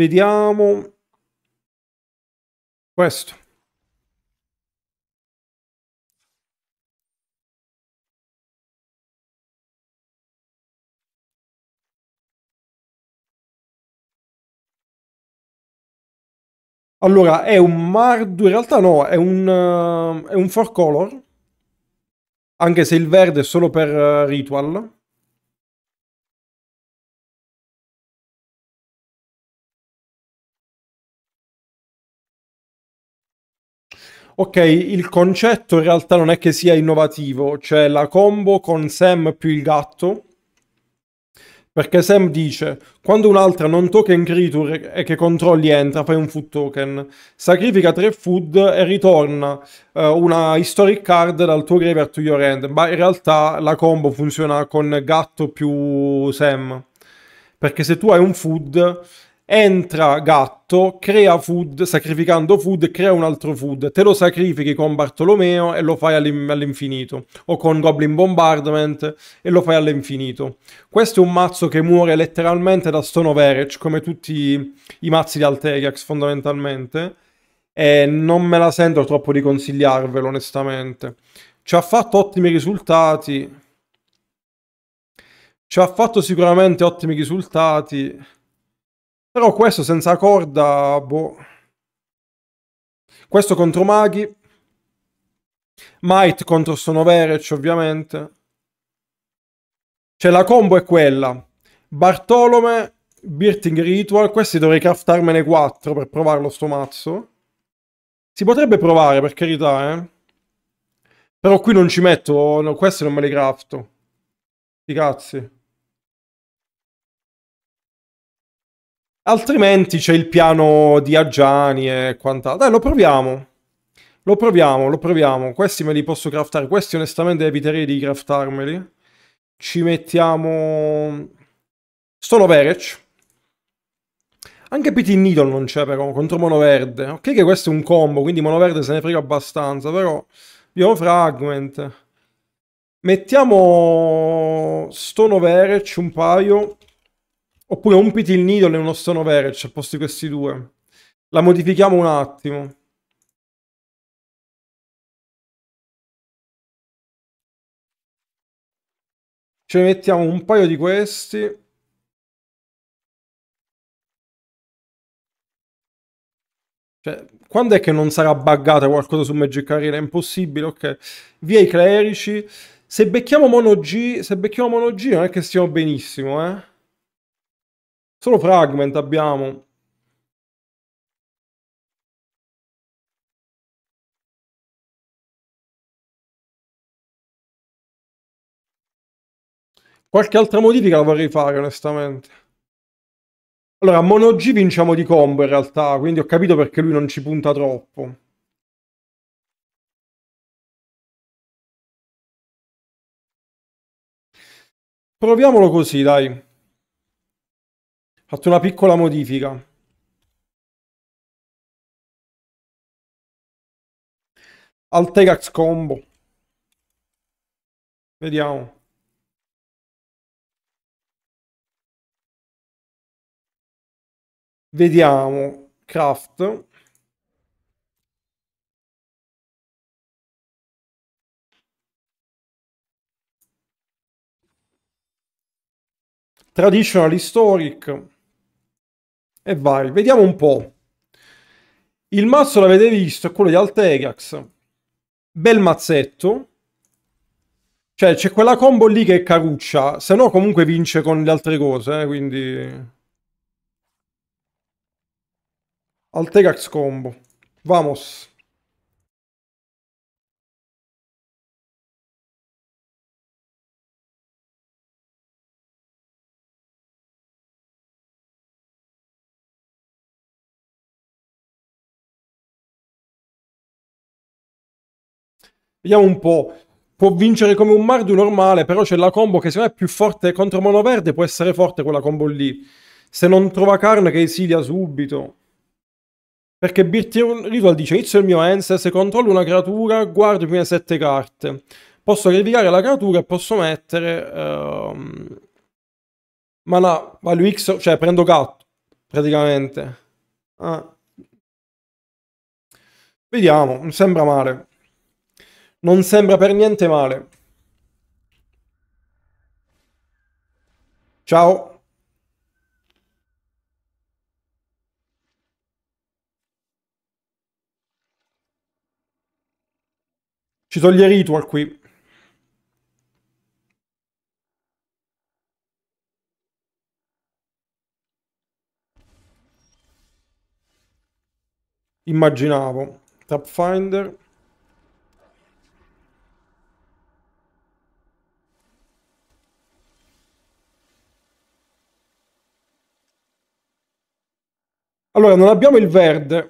Vediamo questo. Allora, è un Mardu, in realtà no, è un, uh, è un four color, anche se il verde è solo per uh, Ritual. Ok, il concetto in realtà non è che sia innovativo, cioè la combo con Sam più il gatto, perché Sam dice, quando un'altra non token creature e che controlli entra, fai un food token, sacrifica tre food e ritorna uh, una historic card dal tuo graveyard to your end. ma in realtà la combo funziona con gatto più Sam, perché se tu hai un food entra gatto, crea food, sacrificando food, crea un altro food, te lo sacrifichi con Bartolomeo e lo fai all'infinito, o con Goblin Bombardment e lo fai all'infinito. Questo è un mazzo che muore letteralmente da Stone of Erech, come tutti i mazzi di Alteriax fondamentalmente, e non me la sento troppo di consigliarvelo onestamente. Ci ha fatto ottimi risultati, ci ha fatto sicuramente ottimi risultati però questo senza corda, boh. Questo contro maghi. Might contro Sonoverec, ovviamente. Cioè, la combo è quella. Bartolome, Birting Ritual. Questi dovrei craftarmene 4 per provarlo sto mazzo. Si potrebbe provare, per carità, eh. Però qui non ci metto... No, questi non me le crafto. I cazzi. Altrimenti c'è il piano di Aggiani e quant'altro. Dai, lo proviamo. Lo proviamo, lo proviamo. Questi me li posso craftare. Questi onestamente eviterei di craftarmeli. Ci mettiamo... Stoloverec. Anche PT Needle non c'è però, contro Mono Verde. Ok che questo è un combo, quindi Mono Verde se ne frega abbastanza, però... Abbiamo Fragment. Mettiamo Stone Overage un paio. Oppure ompiti il Needle e uno Stone of Erech al posto di questi due. La modifichiamo un attimo. Ce ne mettiamo un paio di questi. Cioè, quando è che non sarà buggata qualcosa su Magic Arena? È impossibile, ok. Via i clerici. Se becchiamo mono G, se becchiamo mono G non è che stiamo benissimo, eh. Solo fragment abbiamo. Qualche altra modifica la vorrei fare, onestamente. Allora, Mono G vinciamo di combo in realtà, quindi ho capito perché lui non ci punta troppo. Proviamolo così, dai fatto una piccola modifica. Altegax combo. Vediamo. Vediamo. Craft. Traditional Historic. E vai, vediamo un po'. Il mazzo l'avete visto, è quello di Altegax. Bel mazzetto. Cioè, c'è quella combo lì che è caruccia, se no comunque vince con le altre cose, eh, quindi... Altegax combo. Vamos. Vediamo un po'. Può vincere come un Mardu normale, però c'è la combo che se non è più forte contro Mono Verde, può essere forte quella combo lì. Se non trova carne che esilia subito. Perché Birtier Ritual dice inizio il mio Ence, se controllo una creatura guardo le prime sette carte. Posso verificare la creatura e posso mettere... Uh, mana value X, cioè prendo gatto, praticamente. Ah. Vediamo, non sembra male. Non sembra per niente male. Ciao. Ci toglie ritual qui. Immaginavo. Trapfinder. Allora, non abbiamo il verde.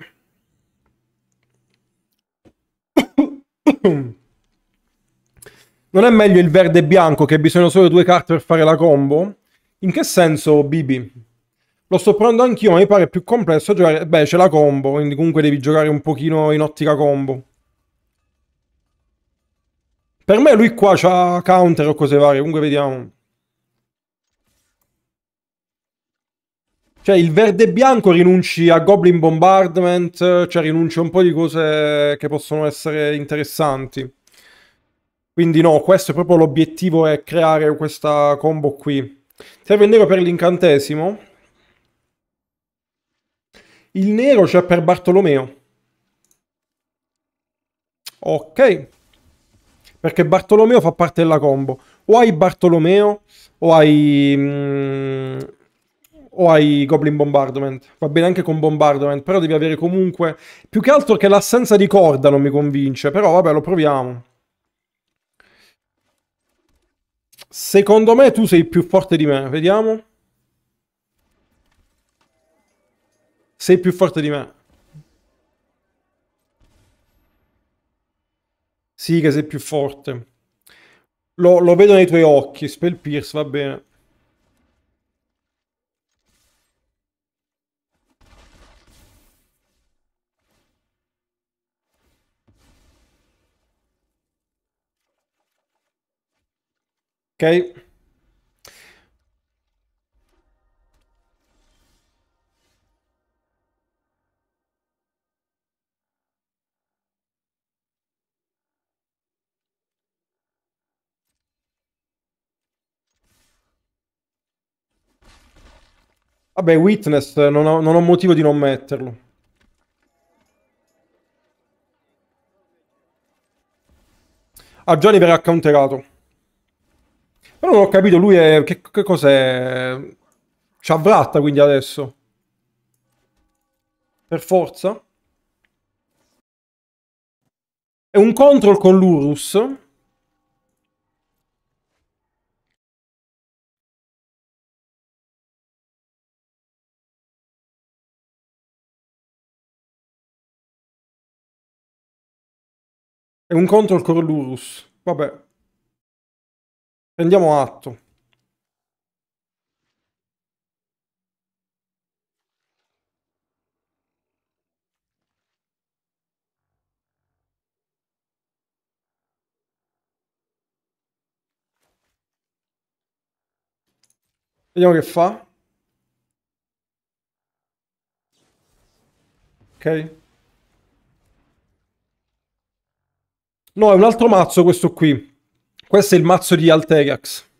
Non è meglio il verde e bianco che bisogna solo due carte per fare la combo? In che senso, Bibi? Lo sto provando anch'io, ma mi pare più complesso giocare... Beh, c'è la combo, quindi comunque devi giocare un pochino in ottica combo. Per me lui qua c'ha counter o cose varie, comunque vediamo. Cioè, il verde e bianco rinunci a Goblin Bombardment, cioè rinunci a un po' di cose che possono essere interessanti. Quindi no, questo è proprio l'obiettivo, è creare questa combo qui. Serve il nero per l'incantesimo. Il nero c'è per Bartolomeo. Ok. Perché Bartolomeo fa parte della combo. O hai Bartolomeo, o hai... Mm, o hai Goblin Bombardment. Va bene anche con Bombardment, però devi avere comunque... Più che altro che l'assenza di corda non mi convince, però vabbè, lo proviamo. Secondo me tu sei più forte di me, vediamo. Sei più forte di me. Sì che sei più forte. Lo, lo vedo nei tuoi occhi, Spell Pierce, va bene. Ok. Vabbè, Witness, non ho, non ho motivo di non metterlo. Ah, Johnny verrà counterato. Però non ho capito, lui è... che, che cos'è? C'ha Vratta quindi adesso? Per forza? È un control con l'Urus. È un control con l'Urus. Vabbè. Prendiamo atto. Vediamo che fa. Ok. No, è un altro mazzo questo qui. Questo è il mazzo di Altegax.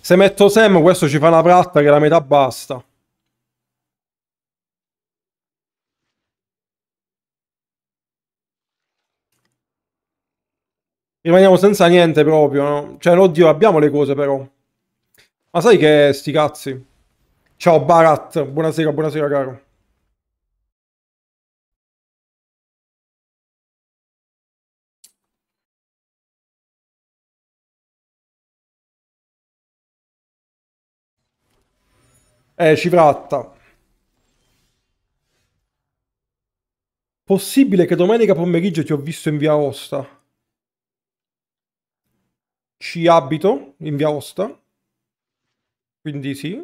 Se metto Sam, questo ci fa una pratta che la metà basta. Rimaniamo senza niente proprio, no? Cioè, oddio, abbiamo le cose però. Ma sai che sti cazzi? Ciao Barat, buonasera, buonasera caro. Eh, Civratta. Possibile che domenica pomeriggio ti ho visto in via Osta? Ci abito in via Osta? Quindi sì.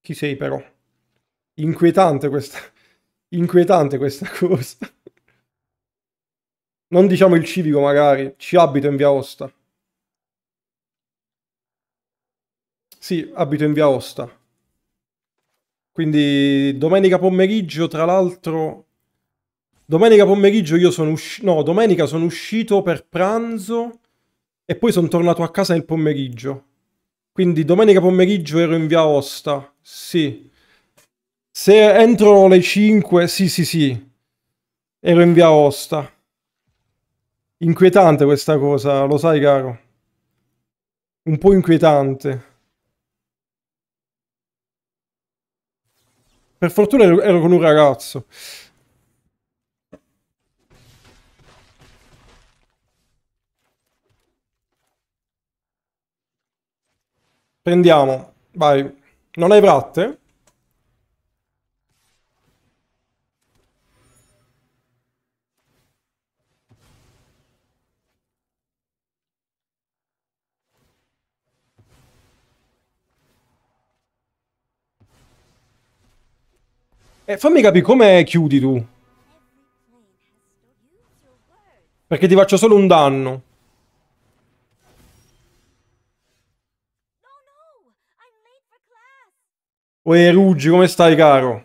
Chi sei però? Inquietante questa... Inquietante questa cosa. Non diciamo il civico magari. Ci abito in via Osta. Sì, abito in via Osta. Quindi domenica pomeriggio, tra l'altro, domenica pomeriggio io sono uscito, no, domenica sono uscito per pranzo e poi sono tornato a casa nel pomeriggio. Quindi domenica pomeriggio ero in via Osta, sì. Se entro le 5, sì sì sì, ero in via Osta. Inquietante questa cosa, lo sai caro? Un po' inquietante. Per fortuna ero con un ragazzo. Prendiamo, vai. Non hai bratte? Eh, fammi capire come chiudi tu. Perché ti faccio solo un danno. Uè, Ruggi, come stai, caro?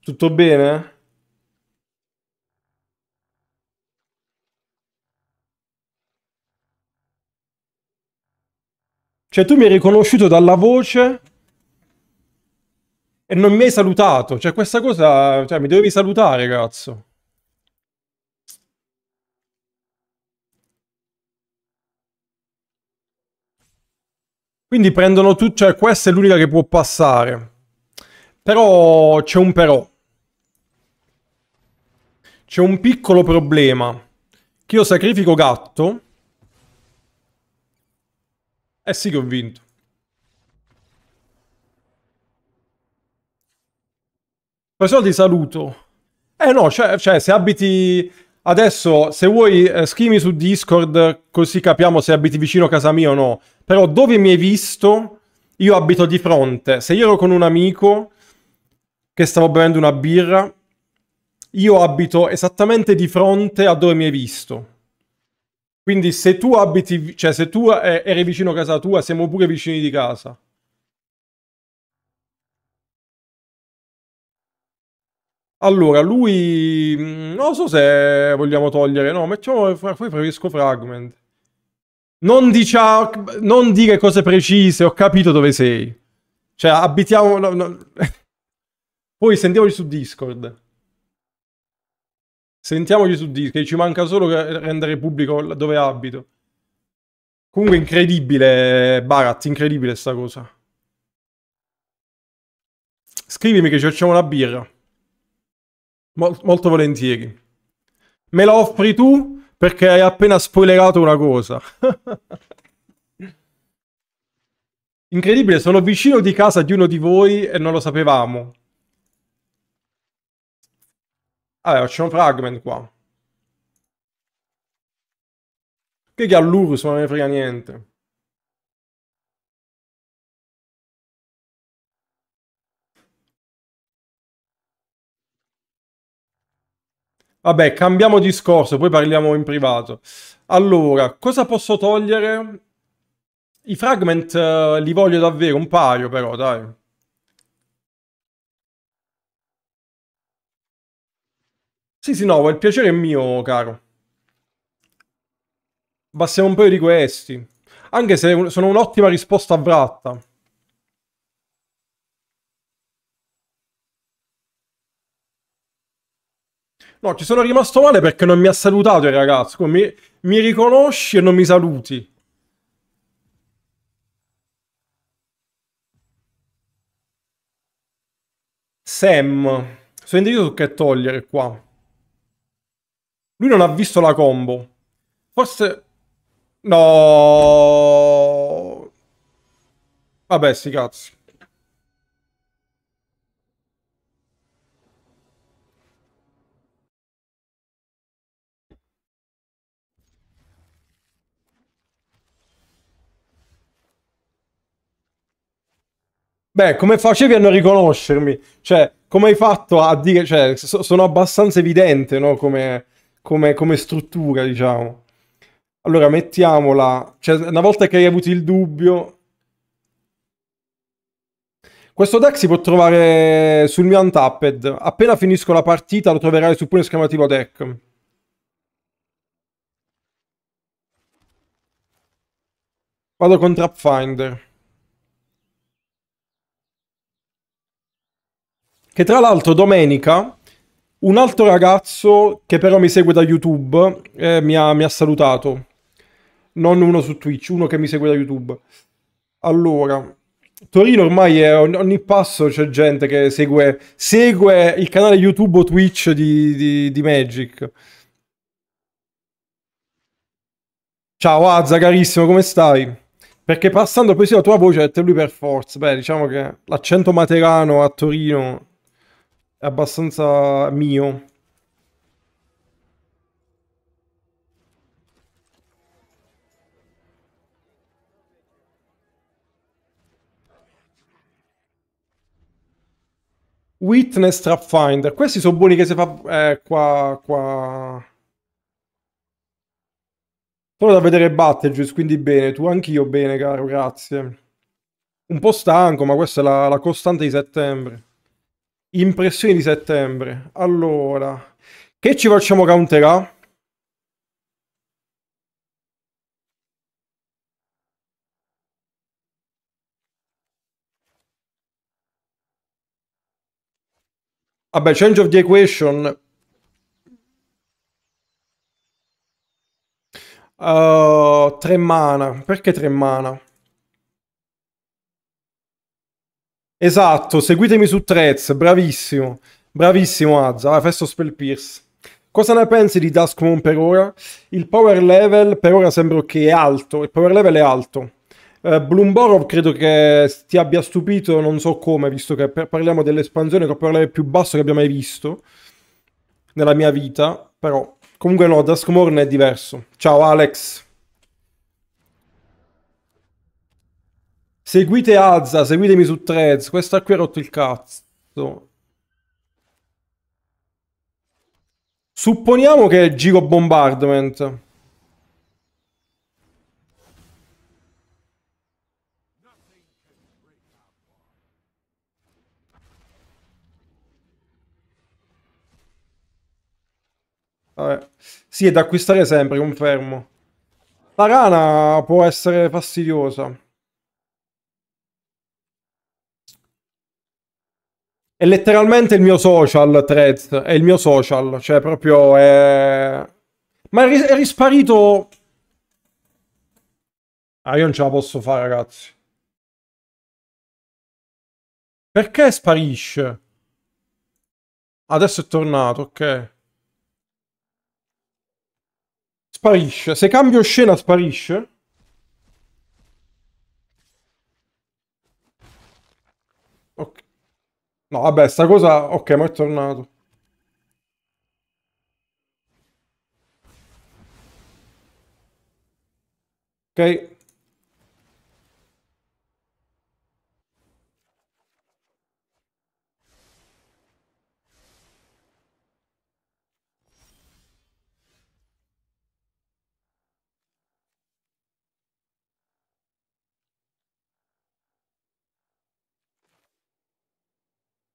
Tutto bene? Cioè, tu mi hai riconosciuto dalla voce e non mi hai salutato. Cioè, questa cosa... Cioè, mi dovevi salutare, cazzo. Quindi prendono tutto, cioè questa è l'unica che può passare. Però c'è un però. C'è un piccolo problema. Che io sacrifico gatto. Eh sì che ho vinto. Personal ti saluto. Eh no, cioè, cioè se abiti... Adesso, se vuoi, eh, scrivimi su Discord così capiamo se abiti vicino a casa mia o no. Però dove mi hai visto, io abito di fronte. Se io ero con un amico che stavo bevendo una birra, io abito esattamente di fronte a dove mi hai visto. Quindi se tu abiti, cioè se tu eh, eri vicino a casa tua, siamo pure vicini di casa. Allora, lui... Mm, non so se vogliamo togliere, no, mettiamo... Poi preferisco Fragment. Non, diciamo... non dire cose precise, ho capito dove sei. Cioè, abitiamo... No, no. Poi sentiamoci su Discord. Sentiamoci su Discord, ci manca solo rendere pubblico dove abito. Comunque incredibile, Barat, incredibile sta cosa. Scrivimi che ci facciamo una birra. Mol- molto volentieri. Me la offri tu perché hai appena spoilerato una cosa. Incredibile, sono vicino di casa di uno di voi e non lo sapevamo. Allora, c'è un fragment qua. Che che all'Urus non ne frega niente. Vabbè, cambiamo discorso, poi parliamo in privato. Allora, cosa posso togliere? I fragment eh, li voglio davvero, un paio però, dai. Sì, sì, no, il piacere è mio, caro. Bassiamo un paio di questi. Anche se sono un'ottima risposta a Vratta. No, ci sono rimasto male perché non mi ha salutato il ragazzo. Mi, mi riconosci e non mi saluti. Sam. Sono indeciso su che togliere qua. Lui non ha visto la combo. Forse... No... Vabbè, sti cazzi. Beh, come facevi a non riconoscermi? Cioè, come hai fatto a dire... Cioè, so, sono abbastanza evidente, no? Come, come, come struttura, diciamo. Allora, mettiamola... Cioè, una volta che hai avuto il dubbio... Questo deck si può trovare sul mio Untapped. Appena finisco la partita lo troverai sul punto esclamativo deck. Vado con Trapfinder. Finder. Che tra l'altro domenica un altro ragazzo che però mi segue da YouTube eh, mi, ha, mi, ha, salutato. Non uno su Twitch, uno che mi segue da YouTube. Allora, Torino ormai è ogni, passo c'è gente che segue, segue il canale YouTube o Twitch di, di, di Magic. Ciao Azza, carissimo, come stai? Perché passando poi la tua voce ha detto lui per forza. Beh, diciamo che l'accento materano a Torino abbastanza mio. Witness Trap Finder. Questi sono buoni che si fa eh, qua, qua. Solo da vedere Battlejuice, quindi bene. Tu anch'io bene, caro, grazie. Un po' stanco, ma questa è la, la costante di settembre. Impressioni di settembre. Allora, che ci facciamo counter a? Vabbè, change of the equation. Uh, tre mana. Perché tre mana? Esatto, seguitemi su Trez, bravissimo, bravissimo Azza, Festo Spell Pierce. Cosa ne pensi di Duskmoon per ora? Il power level per ora sembra che è alto, il power level è alto. Uh, eh, Bloomborov credo che ti abbia stupito, non so come, visto che parliamo dell'espansione con il power level più basso che abbia mai visto nella mia vita, però comunque no, Duskmoon è diverso. Ciao Alex. Seguite Azza, seguitemi su Threads. Questa qui ha rotto il cazzo. Supponiamo che è Gigo Bombardment. Vabbè. Sì, è da acquistare sempre, confermo. La rana può essere fastidiosa. È letteralmente il mio social, Threads. È il mio social. Cioè, proprio è... Ma è, risparito... Ah, io non ce la posso fare, ragazzi. Perché sparisce? Adesso è tornato, ok. Sparisce. Se cambio scena, sparisce? No, vabbè, sta cosa... Ok, ma è tornato. Ok.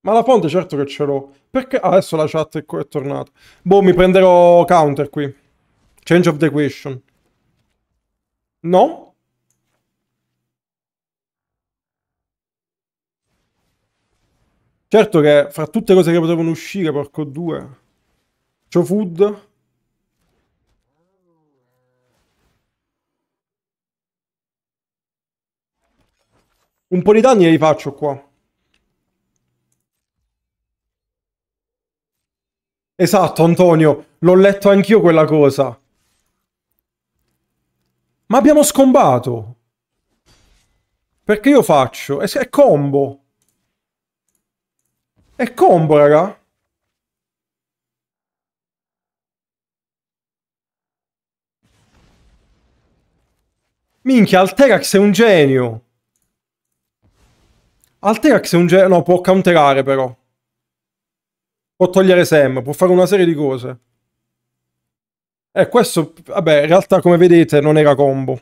Ma la fonte certo che ce l'ho. Perché ah, adesso la chat è, è tornata. Boh, mi prenderò counter qui. Change of the question. No? Certo che fra tutte le cose che potevano uscire, porco due. C'ho food. Un po' di danni li faccio qua. Esatto, Antonio, l'ho letto anch'io quella cosa. Ma abbiamo scombato. Perché io faccio? È, combo. È combo, raga. Minchia, Alterax è un genio. Alterax è un genio. No, può counterare però può togliere Sam, può fare una serie di cose. E eh, questo, vabbè, in realtà come vedete non era combo.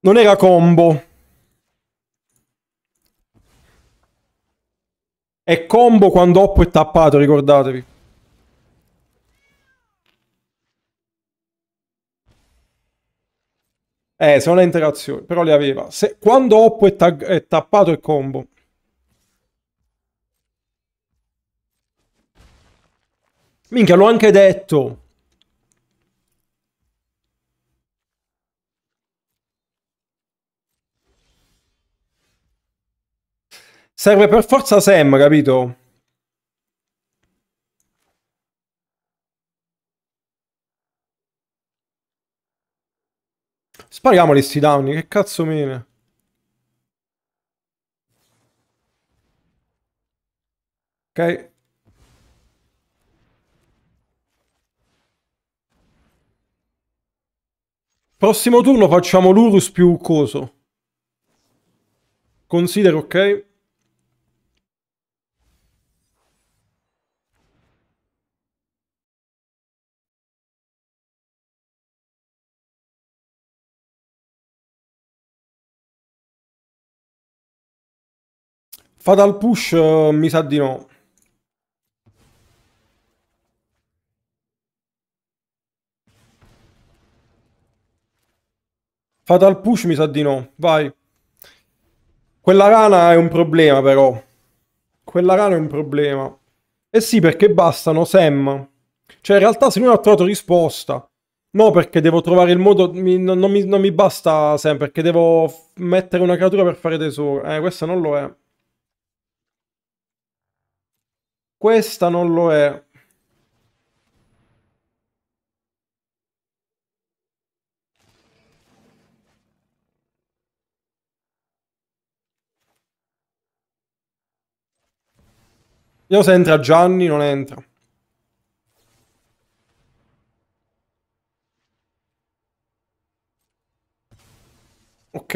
Non era combo. È combo quando Oppo è tappato, ricordatevi. Eh, sono le interazioni, però le aveva. Se, quando Oppo è, è tappato è combo. Minchia, l'ho anche detto. Serve per forza Sam, capito? Spariamoli sti downi, che cazzo mene. Ok. Prossimo turno facciamo l'Urus più coso. Considero, ok? Fatal push uh, mi sa di no. Fatal push mi sa di no, vai. Quella rana è un problema però. Quella rana è un problema. Eh sì, perché bastano Sam. Cioè, in realtà se non ho trovato risposta. No, perché devo trovare il modo... Mi, non, non, mi, non, mi, basta Sam, perché devo mettere una creatura per fare tesoro. Eh, questa non lo è. Questa non lo è. Vediamo se entra Gianni, non entra. Ok.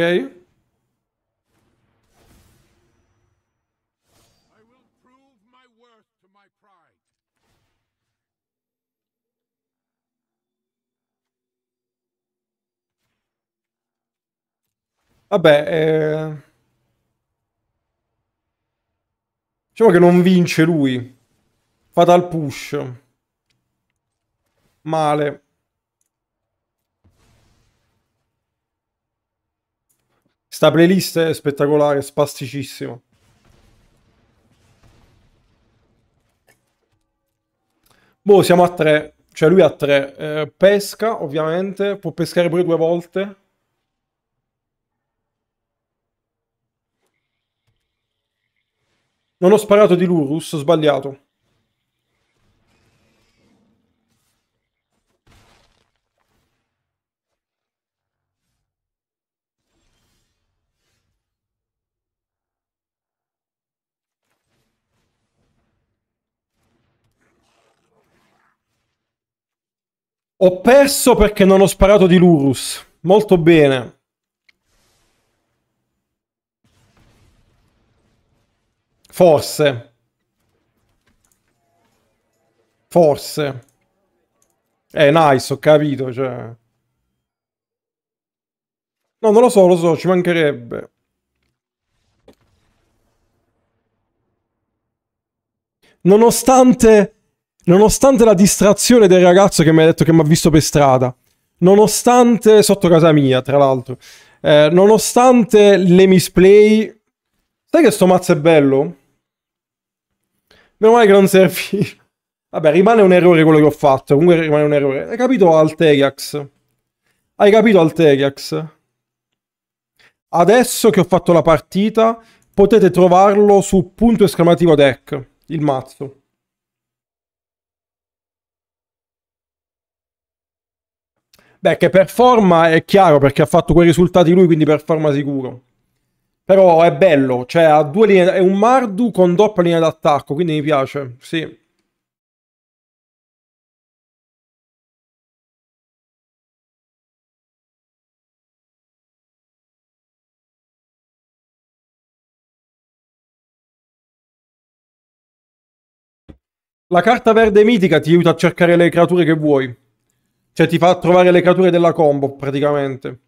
Vabbè, eh... Diciamo che non vince lui. Fatal push. Male. Sta playlist è spettacolare, spasticissima. Boh, siamo a tre. Cioè lui ha tre. Eh, pesca, ovviamente. Può pescare pure due volte. Non ho sparato di Lurus, ho sbagliato. Ho perso perché non ho sparato di Lurus. Molto bene. Forse. Forse. Eh, nice, ho capito, cioè... No, non lo so, lo so, ci mancherebbe. Nonostante, nonostante la distrazione del ragazzo che mi ha detto che mi ha visto per strada, nonostante, sotto casa mia, tra l'altro, eh, nonostante le misplay, sai che sto mazzo è bello? Meno male che non servì. Vabbè, rimane un errore quello che ho fatto. Comunque rimane un errore. Hai capito Alteriax? Hai capito Alteriax? Adesso che ho fatto la partita, potete trovarlo su punto esclamativo deck, il mazzo. Beh, che per forma è chiaro perché ha fatto quei risultati lui, quindi per forma sicuro. Però è bello, cioè ha due linee, è un Mardu con doppia linea d'attacco, quindi mi piace, sì. La carta verde mitica ti aiuta a cercare le creature che vuoi. Cioè ti fa trovare le creature della combo, praticamente.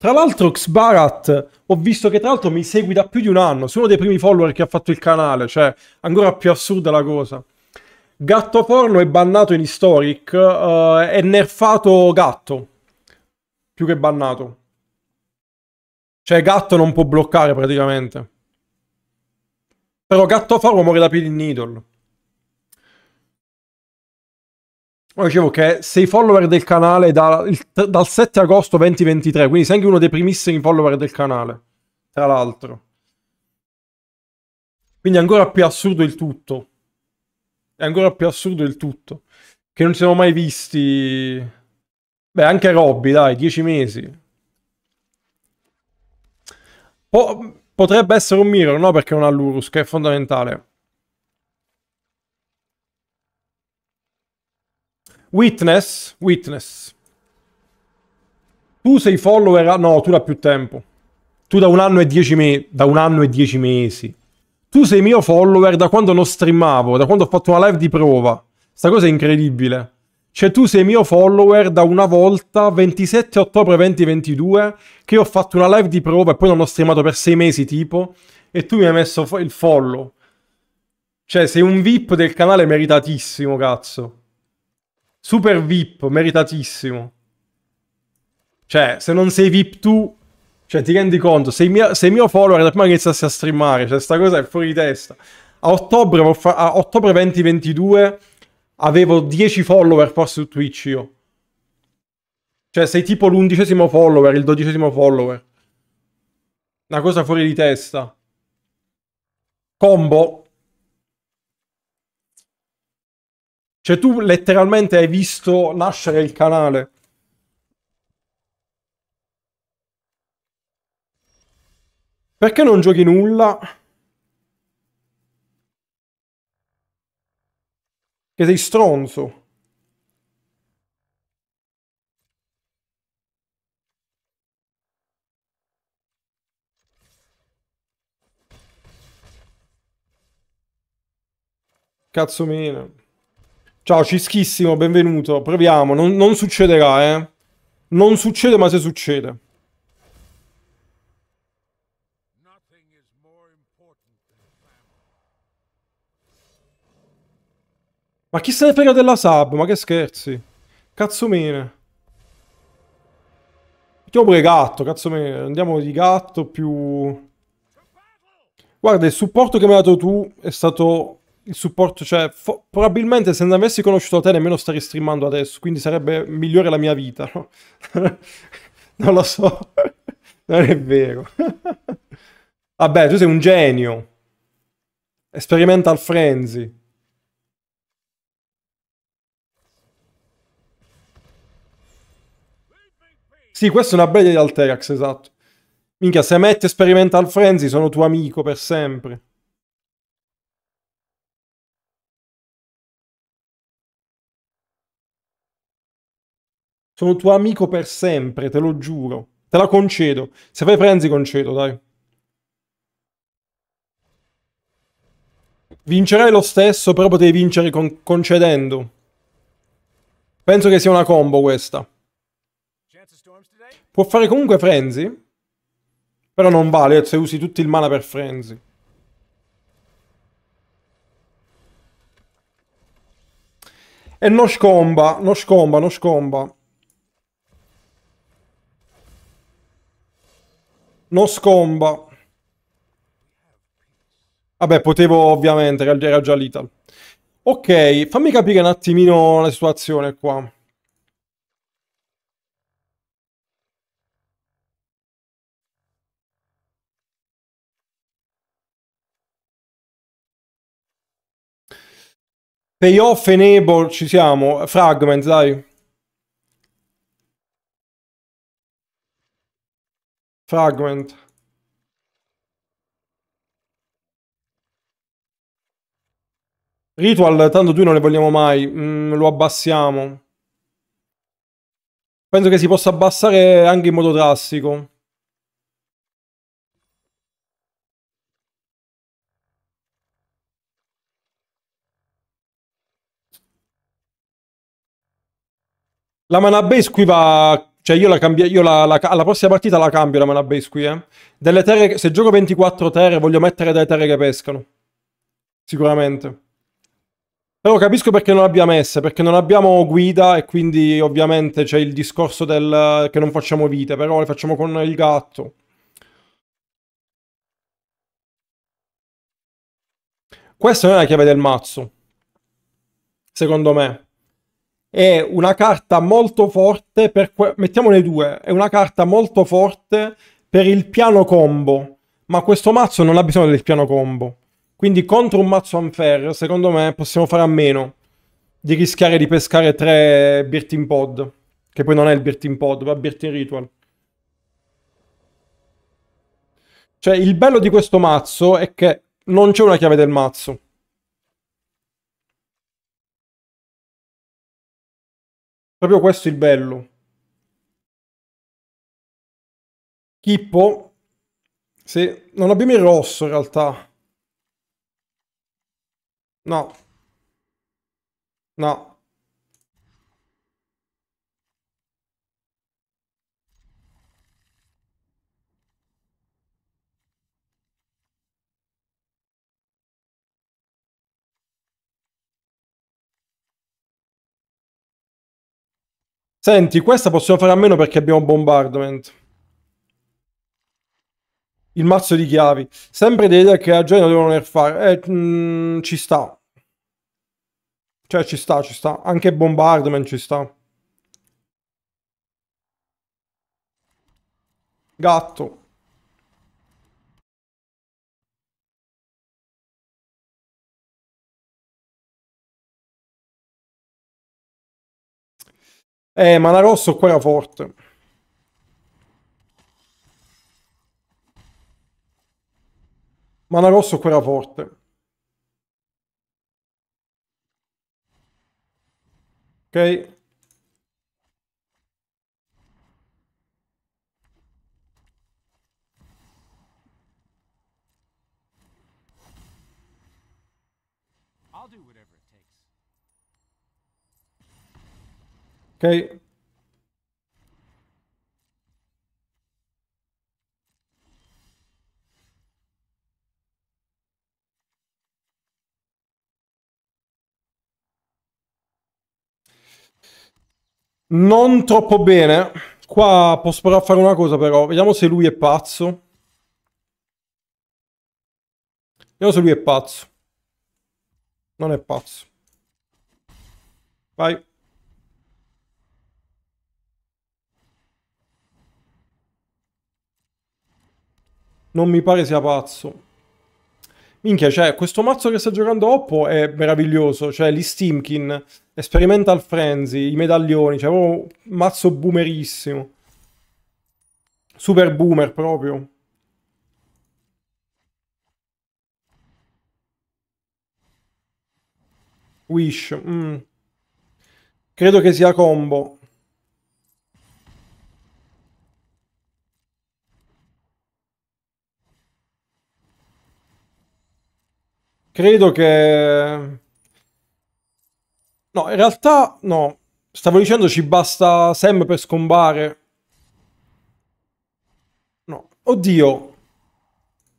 Tra l'altro Xbarat, ho visto che tra l'altro mi segui da più di un anno, sono uno dei primi follower che ha fatto il canale, cioè ancora più assurda la cosa. Gatto porno è bannato in Historic, uh, è nerfato gatto, più che bannato. Cioè gatto non può bloccare praticamente. Però gatto porno muore da piedi in Needle. Come dicevo che sei follower del canale da, il, dal 7 agosto 2023, quindi sei anche uno dei primissimi follower del canale, tra l'altro. Quindi è ancora più assurdo il tutto. È ancora più assurdo il tutto. Che non ci siamo mai visti... Beh, anche Robby, dai, dieci mesi. Po potrebbe essere un mirror, no? Perché non ha l'Urus, che è fondamentale. Witness, Witness. Tu sei follower, ah, no, tu da più tempo. Tu da un anno e dieci mesi, da un anno e dieci mesi. Tu sei mio follower da quando non streamavo, da quando ho fatto una live di prova. Sta cosa è incredibile. Cioè tu sei mio follower da una volta, 27 ottobre 2022, che ho fatto una live di prova e poi non ho streamato per sei mesi tipo, e tu mi hai messo il follow. Cioè sei un VIP del canale meritatissimo, cazzo. Super VIP, meritatissimo. Cioè, se non sei VIP tu, cioè ti rendi conto, sei mio, sei mio follower da prima che iniziassi a streamare, cioè sta cosa è fuori di testa. A ottobre, a ottobre 2022 avevo 10 follower forse su Twitch io. Cioè sei tipo l'undicesimo follower, il dodicesimo follower. Una cosa fuori di testa. Combo, Cioè tu letteralmente hai visto nascere il canale. Perché non giochi nulla? Che sei stronzo. Cazzo meno. Ciao, Cischissimo, benvenuto. Proviamo, non, non succederà, eh. Non succede, ma se succede. Ma chi se ne frega della sub? Ma che scherzi? Cazzo mene. Mettiamo pure gatto, cazzo mene. Andiamo di gatto più... Guarda, il supporto che mi hai dato tu è stato il supporto, cioè fo- probabilmente se non avessi conosciuto te nemmeno starei streamando adesso, quindi sarebbe migliore la mia vita. No? non lo so, non è vero. Vabbè, tu sei un genio. Experimental frenzy. Sì, questa è una bella di Alterax, esatto. Minchia, se metti Experimental Frenzy sono tuo amico per sempre. Sono tuo amico per sempre, te lo giuro. Te la concedo. Se fai frenzi, concedo, dai. Vincerai lo stesso, però potevi vincere con concedendo. Penso che sia una combo questa. Può fare comunque frenzy. Però non vale se usi tutto il mana per frenzy. E non scomba, non scomba, non scomba. Non scomba. Vabbè, potevo ovviamente, era già l'Ital. Ok, fammi capire un attimino la situazione qua. Payoff enable, ci siamo. Fragment, dai. fragment Ritual, tanto due non le vogliamo mai, mm, lo abbassiamo. Penso che si possa abbassare anche in modo drastico. La mana base qui va cioè io, la cambia, io la, la, alla prossima partita la cambio la mana base qui, eh. Delle terre, se gioco 24 terre voglio mettere delle terre che pescano. Sicuramente. Però capisco perché non abbia messe, perché non abbiamo guida e quindi ovviamente c'è il discorso del che non facciamo vite, però le facciamo con il gatto. Questa non è la chiave del mazzo, secondo me è una carta molto forte per... mettiamone due, è una carta molto forte per il piano combo, ma questo mazzo non ha bisogno del piano combo. Quindi contro un mazzo unfair, secondo me, possiamo fare a meno di rischiare di pescare tre Birtin Pod, che poi non è il Birtin Pod, ma Birtin Ritual. Cioè, il bello di questo mazzo è che non c'è una chiave del mazzo. Proprio questo è il bello. Chippo, se non abbiamo il rosso in realtà. No. No. Senti, questa possiamo fare a meno perché abbiamo bombardment. Il mazzo di chiavi. Sempre dei deck che a genere devono nerfare. Eh, mh, mm, ci sta. Cioè, ci sta, ci sta. Anche bombardment ci sta. Gatto. Eh, ma la rosso qua era forte. Mana rosso qua era forte. Ok. Ok? Non troppo bene. Qua posso provare a fare una cosa però. Vediamo se lui è pazzo. Vediamo se lui è pazzo. Non è pazzo. Vai. Non mi pare sia pazzo. Minchia, cioè, questo mazzo che sta giocando Oppo è meraviglioso, cioè gli Stimkin, Experimental Frenzy, i medaglioni, cioè proprio mazzo boomerissimo. Super boomer proprio. Wish. Mm. Credo che sia combo. Credo che... No, in realtà no. Stavo dicendo ci basta Sam per scombare. No. Oddio.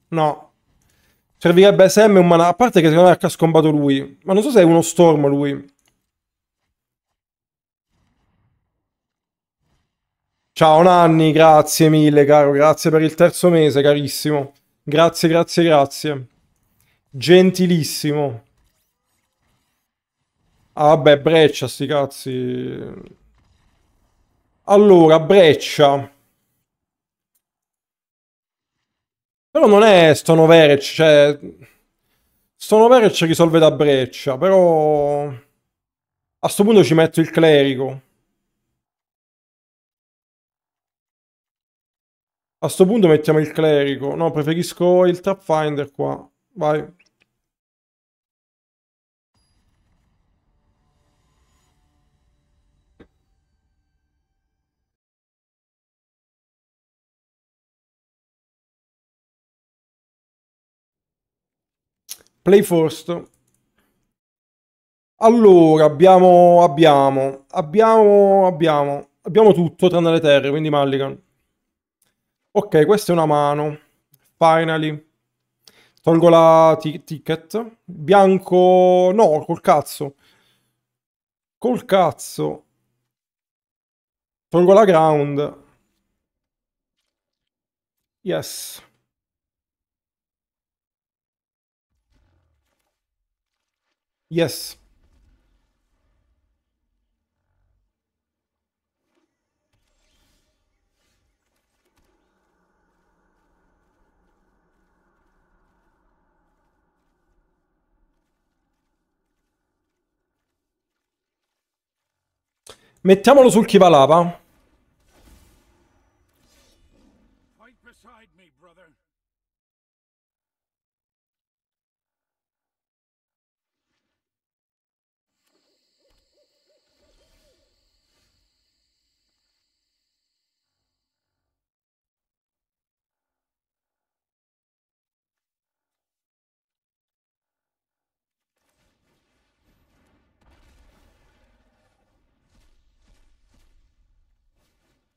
No. Servirebbe Sam un mana... A parte che secondo me ha scombato lui. Ma non so se è uno storm lui. Ciao Nanni, grazie mille caro. Grazie per il terzo mese, carissimo. Grazie, grazie, grazie. Gentilissimo. Ah, vabbè, Breccia, sti cazzi. Allora, Breccia. Però non è Stonoverec, cioè... Stonoverec risolve da Breccia, però... A sto punto ci metto il Clerico. A sto punto mettiamo il Clerico. No, preferisco il Trap Finder qua. Vai. Play first. Allora, abbiamo, abbiamo, abbiamo, abbiamo, abbiamo tutto tranne le terre, quindi Mulligan. Ok, questa è una mano. Finally. Tolgo la ticket. Bianco... No, col cazzo. Col cazzo. Tolgo la ground. Yes. Yes. Mettiamolo sul Kivalava.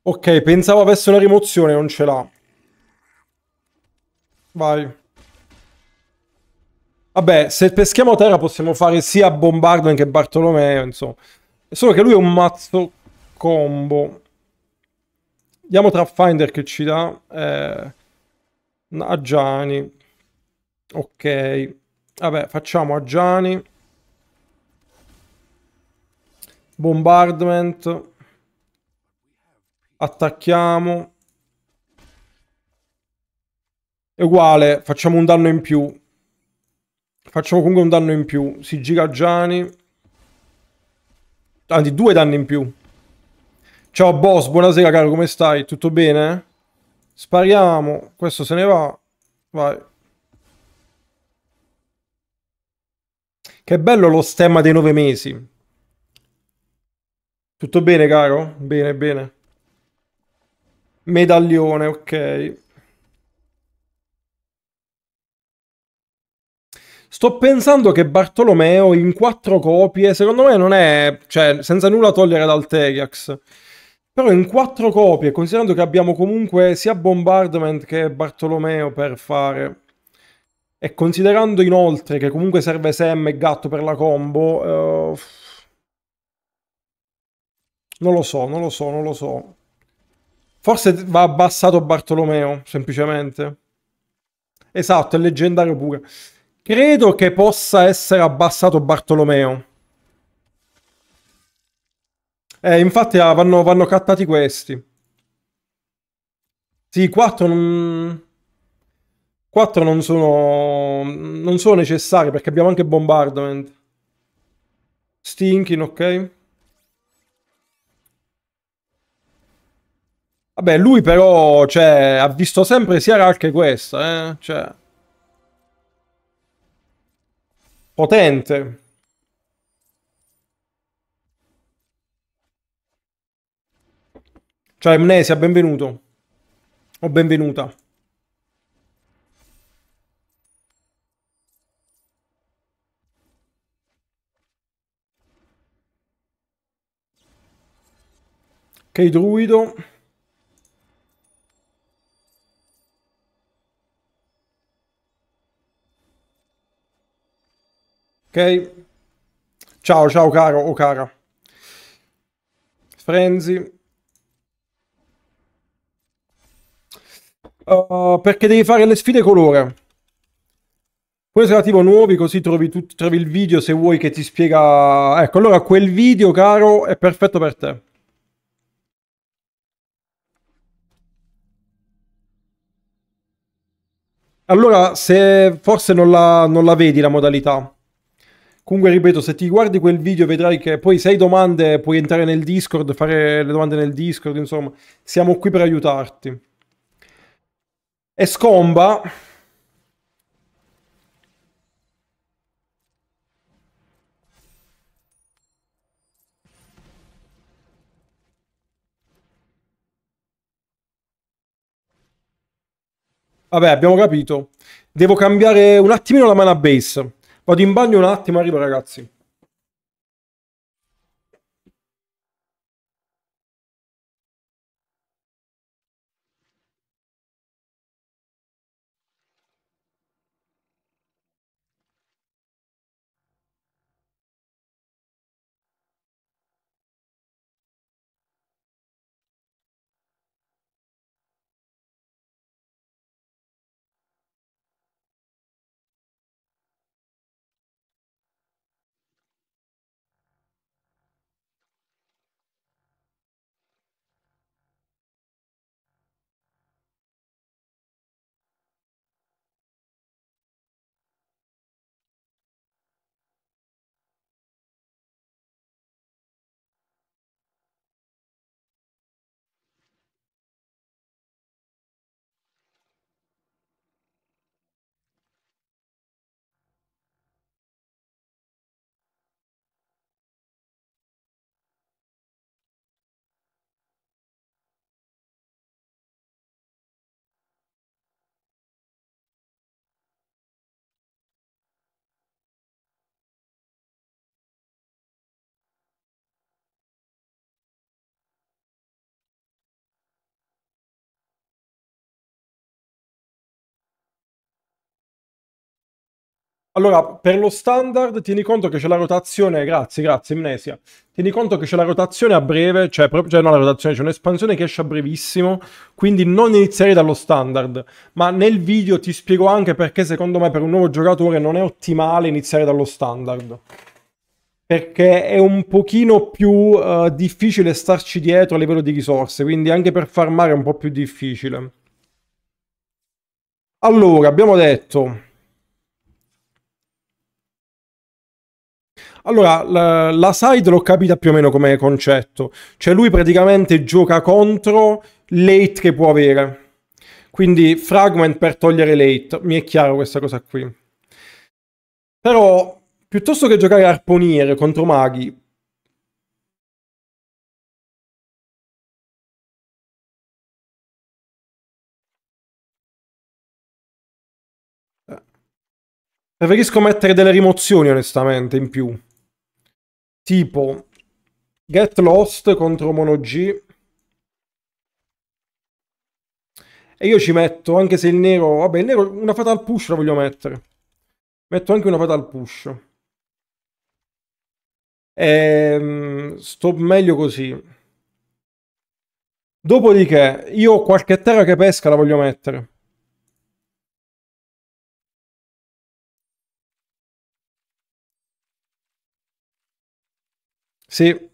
Ok, pensavo avesse una rimozione, non ce l'ha. Vai. Vabbè, se peschiamo terra possiamo fare sia Bombardo che Bartolomeo, insomma. solo che lui è un mazzo combo. Andiamo tra Finder che ci dà. Eh, Gianni. Ok. Vabbè, facciamo a Agiani. Bombardment attacchiamo. È uguale, facciamo un danno in più. Facciamo comunque un danno in più. Si gira Gianni. Anzi, due danni in più. Ciao boss, buonasera caro, come stai? Tutto bene? Spariamo, questo se ne va. Vai. Che bello lo stemma dei nove mesi. Tutto bene, caro? Bene, bene. Medaglione, ok. Sto pensando che Bartolomeo in quattro copie, secondo me non è, cioè, senza nulla togliere dal Teriax, però in quattro copie, considerando che abbiamo comunque sia Bombardment che Bartolomeo per fare, e considerando inoltre che comunque serve Sam e Gatto per la combo, uh, non lo so, non lo so, non lo so. Forse va abbassato Bartolomeo, semplicemente. Esatto, è leggendario pure. Credo che possa essere abbassato Bartolomeo. Eh, infatti ah, vanno, vanno cattati questi. Sì, 4 non... 4 non sono... non sono necessari perché abbiamo anche Bombardment. Stinking, ok? Vabbè, lui però, cioè, ha visto sempre sia Ralk che questa, eh? Cioè... Potente. Ciao Amnesia, benvenuto. O benvenuta. Ok, druido. Ok? Ciao, ciao caro o oh cara. Frenzy. Uh, perché devi fare le sfide colore. Poi se relativo nuovi, così trovi, tu, trovi il video se vuoi che ti spiega... Ecco, allora quel video, caro, è perfetto per te. Allora, se forse non la, non la vedi la modalità. Comunque ripeto, se ti guardi quel video vedrai che poi se hai domande puoi entrare nel Discord, fare le domande nel Discord, insomma, siamo qui per aiutarti. E scomba. Vabbè, abbiamo capito. Devo cambiare un attimino la mana base. Vado in bagno un attimo, arrivo ragazzi. Allora, per lo standard, tieni conto che c'è la rotazione, grazie, grazie, amnesia. Tieni conto che c'è la rotazione a breve, cioè, proprio, cioè non la rotazione, c'è un'espansione che esce a brevissimo, quindi non iniziare dallo standard. Ma nel video ti spiego anche perché secondo me per un nuovo giocatore non è ottimale iniziare dallo standard. Perché è un pochino più uh, difficile starci dietro a livello di risorse, quindi anche per farmare è un po' più difficile. Allora, abbiamo detto... Allora, la, la side l'ho capita più o meno come concetto. Cioè lui praticamente gioca contro l'ate che può avere. Quindi fragment per togliere l'ate. Mi è chiaro questa cosa qui. Però, piuttosto che giocare arponiere contro maghi, eh. Preferisco mettere delle rimozioni, onestamente, in più tipo Get Lost contro Mono G e io ci metto anche se il nero vabbè il nero una fatal push la voglio mettere metto anche una fatal push e, ehm, sto meglio così dopodiché io ho qualche terra che pesca la voglio mettere Sì.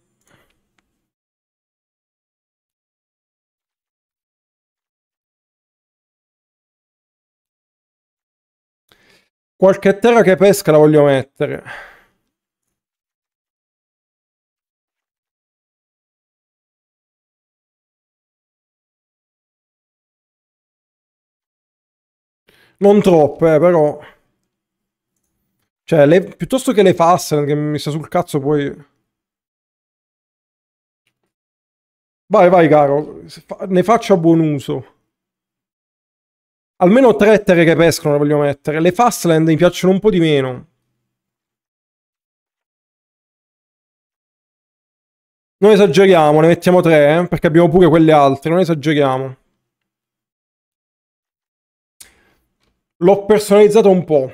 Qualche terra che pesca la voglio mettere. Non troppe, eh, però. Cioè, le... piuttosto che le fasse, che mi sta sul cazzo poi... Vai, vai, caro. Ne faccia buon uso. Almeno tre terre che pescano le voglio mettere. Le Fastland mi piacciono un po' di meno. Non esageriamo, ne mettiamo tre, eh? perché abbiamo pure quelle altre, non esageriamo. L'ho personalizzato un po'.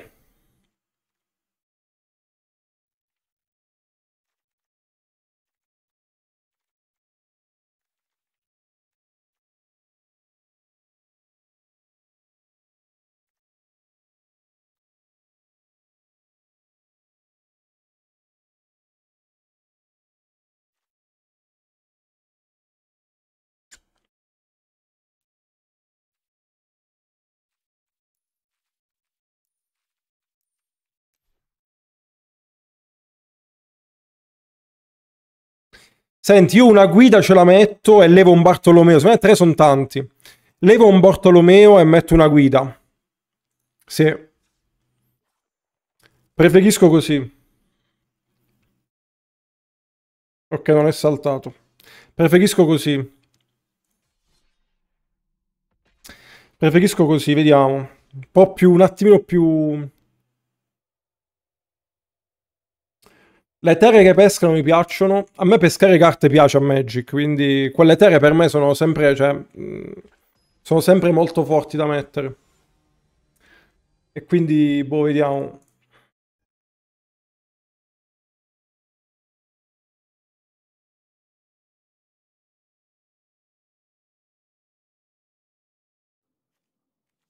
Senti, io una guida ce la metto e levo un Bartolomeo. Secondo me tre sono tanti. Levo un Bartolomeo e metto una guida. Sì. Preferisco così. Ok, non è saltato. Preferisco così. Preferisco così, vediamo. Un po' più, un attimino più... Le terre che pescano mi piacciono. A me pescare carte piace a Magic, quindi quelle terre per me sono sempre, cioè, mm, sono sempre molto forti da mettere. E quindi, boh, vediamo.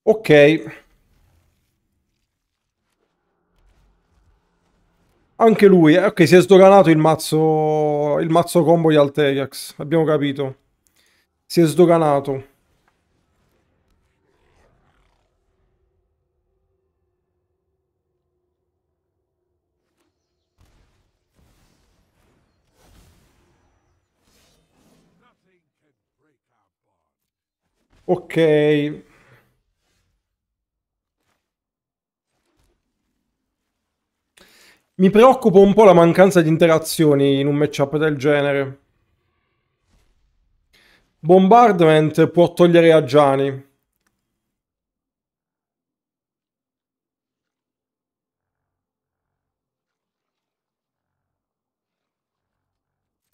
Ok. Anche lui, eh? ok, si è sdoganato il mazzo, il mazzo combo di Alterax, abbiamo capito. Si è sdoganato. Ok. Mi preoccupa un po' la mancanza di interazioni in un matchup del genere. Bombardment può togliere a Gianni.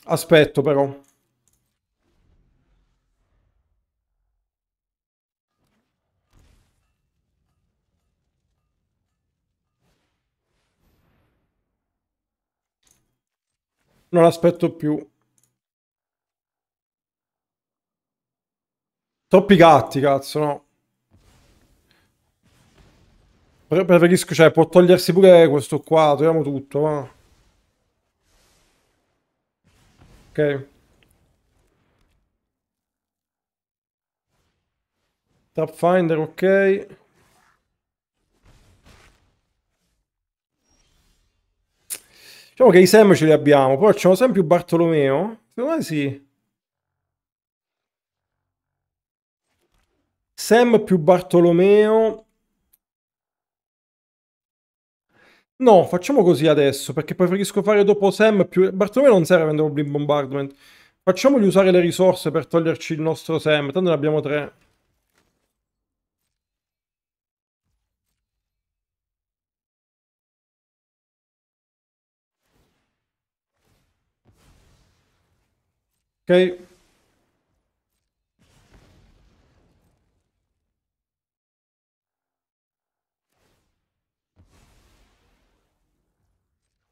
Aspetto però. Non l'aspetto più. Troppi gatti, cazzo, no. Preferisco, cioè, può togliersi pure questo qua, togliamo tutto, va. Ok. Trap finder, ok. Diciamo che i Sam ce li abbiamo, poi c'è sempre più Bartolomeo? Secondo me sì. Sam più Bartolomeo. No, facciamo così adesso, perché preferisco fare dopo Sam più... Bartolomeo non serve a Blim Bombardment. Facciamogli usare le risorse per toglierci il nostro Sam, tanto ne abbiamo tre. Ok.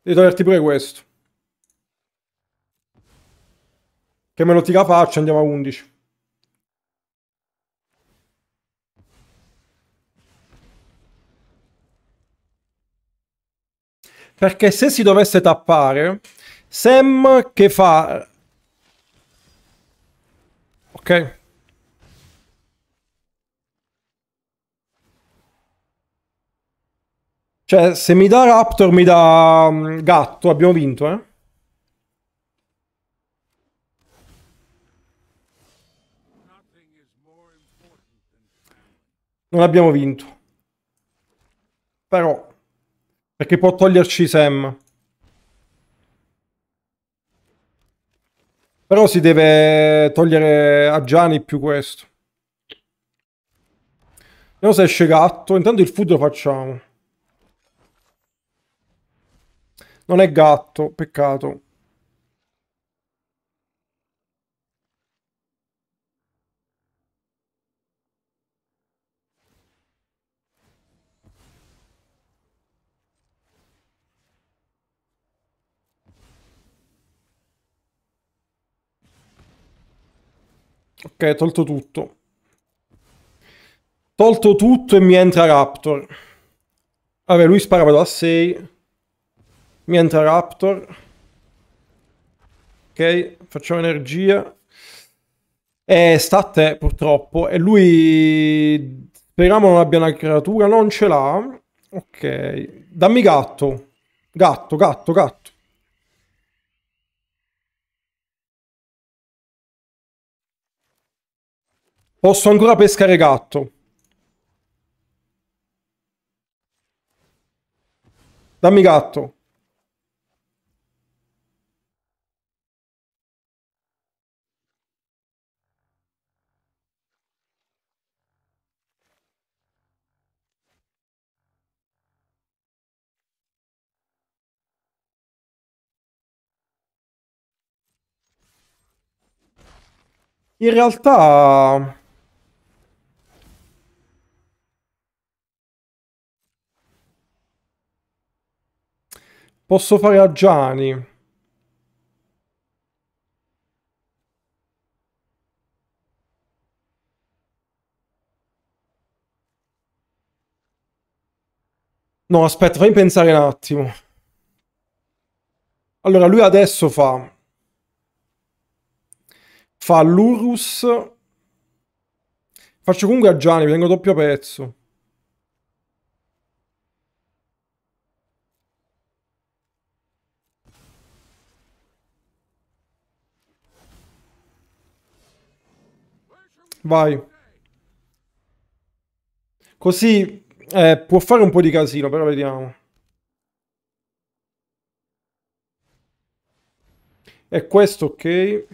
Devi toglierti pure questo. Che me lo tira faccia, andiamo a 11. Perché se si dovesse tappare, Sam che fa Ok. Cioè, se mi dà Raptor, mi dà mm, gatto, abbiamo vinto, eh? Non abbiamo vinto. Però, perché può toglierci Sam. Però si deve togliere a Gianni più questo. Vediamo se esce gatto. Intanto il food lo facciamo. Non è gatto, peccato. Ok, tolto tutto. Tolto tutto e mi entra Raptor. Vabbè, lui sparava da 6. Mi entra Raptor. Ok, facciamo energia. E sta a te, purtroppo. E lui... Speriamo non abbia una creatura. Non ce l'ha. Ok. Dammi gatto. Gatto, gatto, gatto. Posso ancora pescare gatto. Dammi gatto. In realtà... Posso fare a Gianni. No, aspetta, fammi pensare un attimo. Allora, lui adesso fa... Fa l'Urus. Faccio comunque a Gianni, mi doppio pezzo. Vai. Così eh, può fare un po' di casino, però vediamo. E questo ok.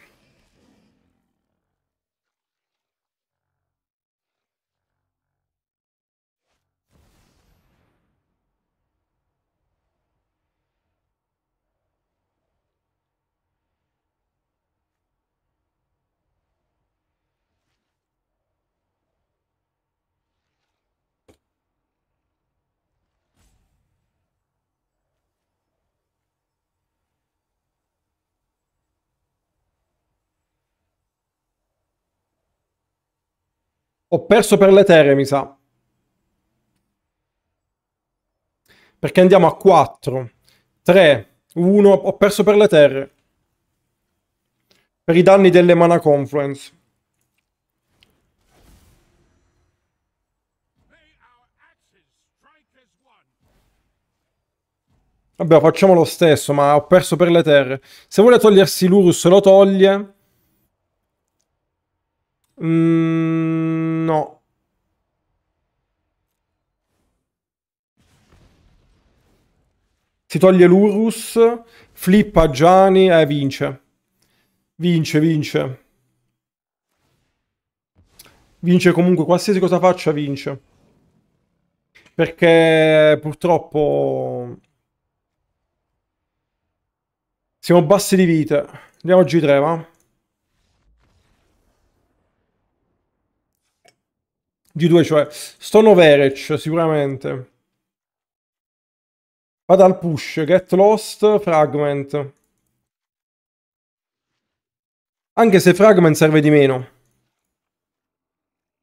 Ho perso per le terre, mi sa. Perché andiamo a 4, 3, 1. Ho perso per le terre. Per i danni delle mana confluence. Vabbè, facciamo lo stesso, ma ho perso per le terre. Se vuole togliersi l'Urus, lo toglie. Mmm... No. Si toglie l'Urus, flippa Gianni e eh, vince. Vince, vince. Vince comunque, qualsiasi cosa faccia vince. Perché purtroppo siamo bassi di vita. Andiamo a G3, va? G2, cioè Stone of Erech sicuramente. Vado al push, Get Lost, Fragment. Anche se Fragment serve di meno.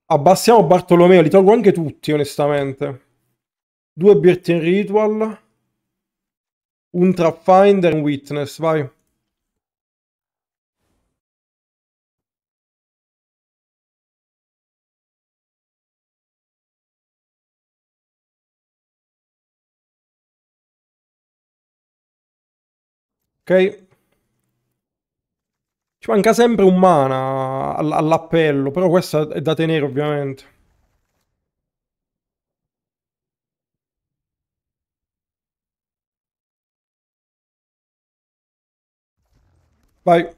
Abbassiamo Bartolomeo, li tolgo anche tutti, onestamente. Due Birth Ritual. Un Trap Finder, un Witness, vai. Ok? Ci manca sempre un mana all'appello, però questo è da tenere ovviamente. Vai.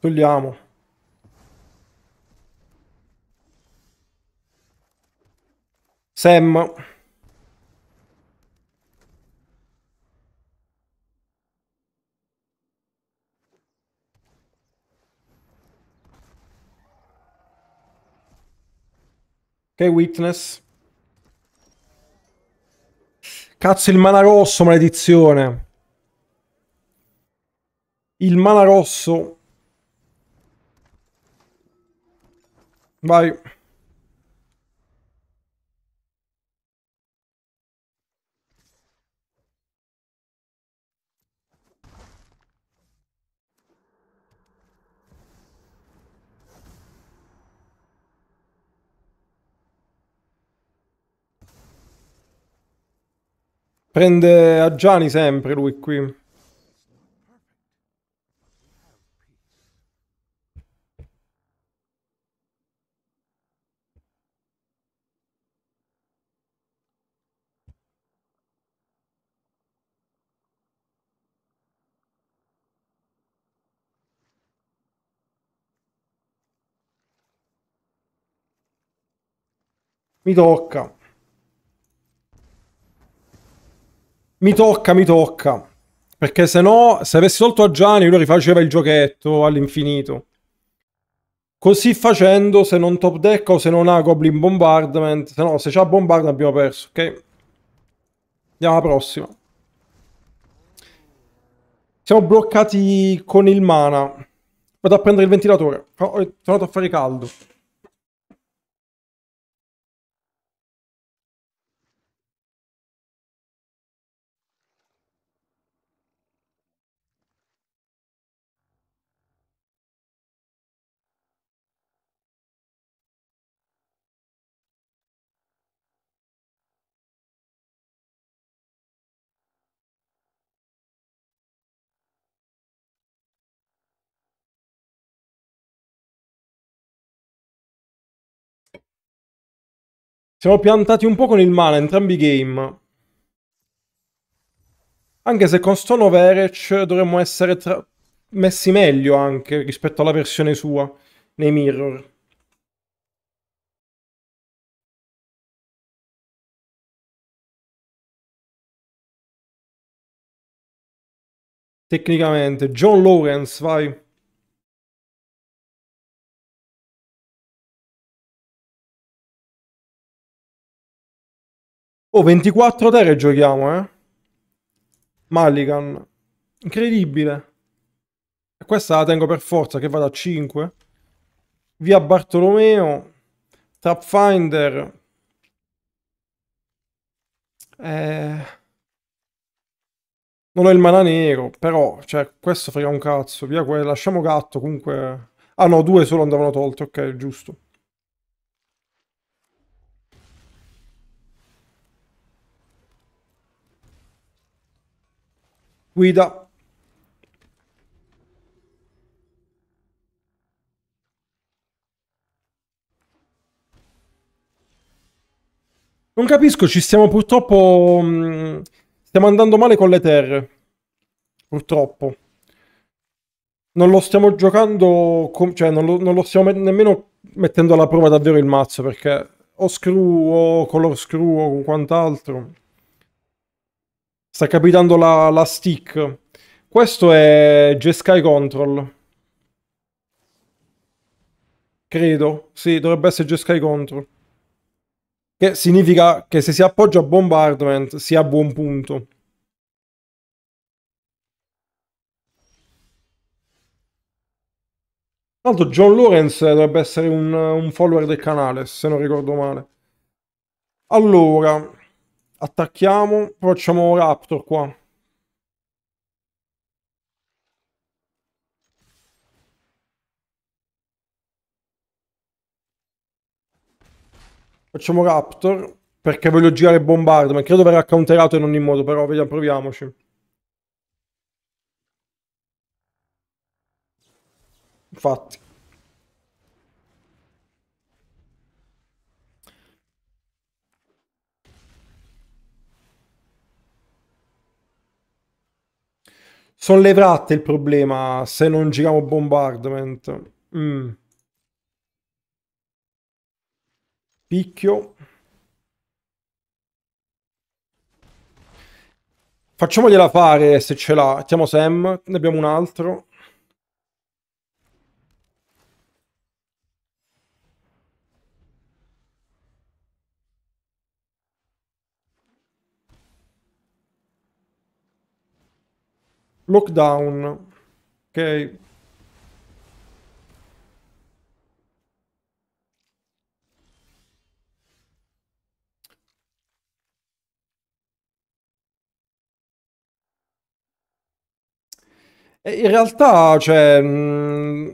Togliamo. Sam. Ok, Witness. Cazzo, il mana rosso, maledizione. Il mana rosso. Vai. Prende a Gianni sempre lui qui. Mi tocca. mi tocca, mi tocca. Perché se no, se avessi tolto a Gianni, lui rifaceva il giochetto all'infinito. Così facendo, se non top deck o se non ha Goblin Bombardment, se no, se c'ha Bombardment abbiamo perso, ok? Andiamo alla prossima. Siamo bloccati con il mana. Vado a prendere il ventilatore. Ho oh, tornato a fare caldo. Siamo piantati un po' con il mana, entrambi i game. Anche se con Stone of Erech dovremmo essere messi meglio anche rispetto alla versione sua nei mirror. Tecnicamente, John Lawrence, vai. Oh, 24 terre giochiamo, eh. Mulligan. Incredibile. E questa la tengo per forza, che vada a 5. Via Bartolomeo. Trapfinder. Eh... Non ho il mana nero, però, cioè, questo frega un cazzo. Via quella, lasciamo gatto, comunque... Ah no, due solo andavano tolte, ok, giusto. guida Non capisco, ci stiamo purtroppo... Mm, stiamo andando male con le terre. Purtroppo. Non lo stiamo giocando... cioè, non lo, non lo stiamo nemmeno mettendo alla prova davvero il mazzo, perché o screw o color screw o quant'altro... Sta capitando la, la stick. Questo è Jeskai Control. Credo. Sì, dovrebbe essere Jeskai Control. Che significa che se si appoggia a Bombardment si ha buon punto. Tanto John Lawrence dovrebbe essere un, un follower del canale, se non ricordo male. Allora... Attacchiamo, facciamo Raptor qua. Facciamo Raptor, perché voglio girare Bombardment. Credo verrà counterato in ogni modo, però vediamo, proviamoci. Infatti. Sollevate il problema se non giriamo bombardment. Mm. Picchio. Facciamogliela fare se ce l'ha. mettiamo Sam, ne abbiamo un altro. Lockdown. Ok. in realtà, cioè, mm,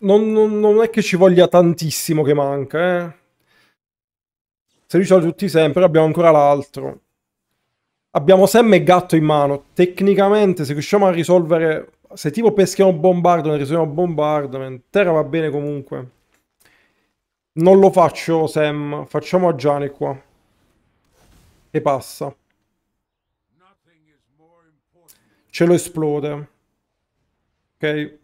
non, non, non, è che ci voglia tantissimo che manca, eh. Se risolve tutti sempre, abbiamo ancora l'altro abbiamo Sam e Gatto in mano. Tecnicamente, se riusciamo a risolvere. Se tipo peschiamo Bombardment, risolviamo Bombardment. Terra va bene comunque. Non lo faccio, Sam. Facciamo a Gianni qua. E passa. Ce lo esplode. Ok.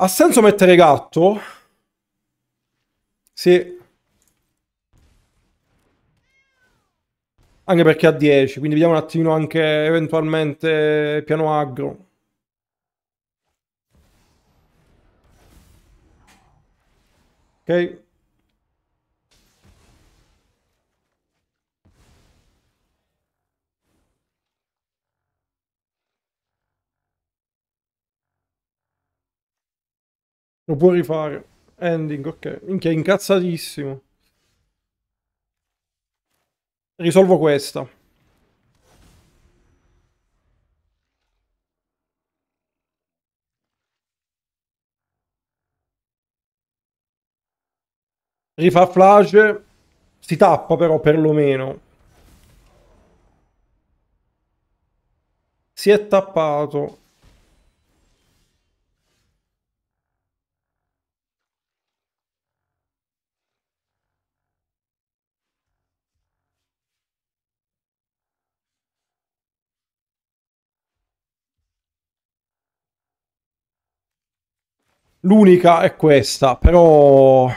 Ha senso mettere gatto? Sì, anche perché a 10, quindi vediamo un attimo anche eventualmente piano agro. Ok. Lo puoi rifare. Ending, ok. Minchia, incazzatissimo. Risolvo questa. Rifà flash, si tappa però perlomeno. Si è tappato. L'unica è questa, però...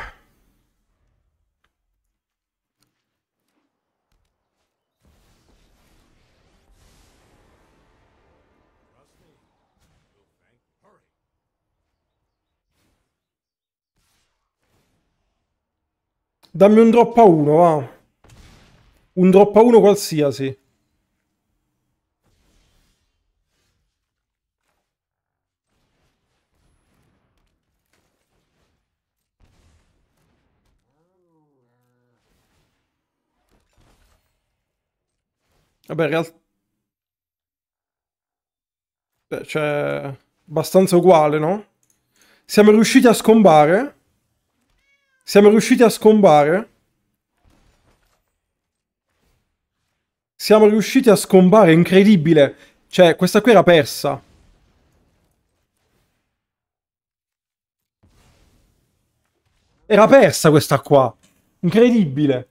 Dammi un drop a uno, va. Un drop a uno qualsiasi. Vabbè, in realtà... Beh, cioè... Abbastanza uguale, no? Siamo riusciti a scombare. Siamo riusciti a scombare. Siamo riusciti a scombare, incredibile. Cioè, questa qui era persa. Era persa questa qua. Incredibile.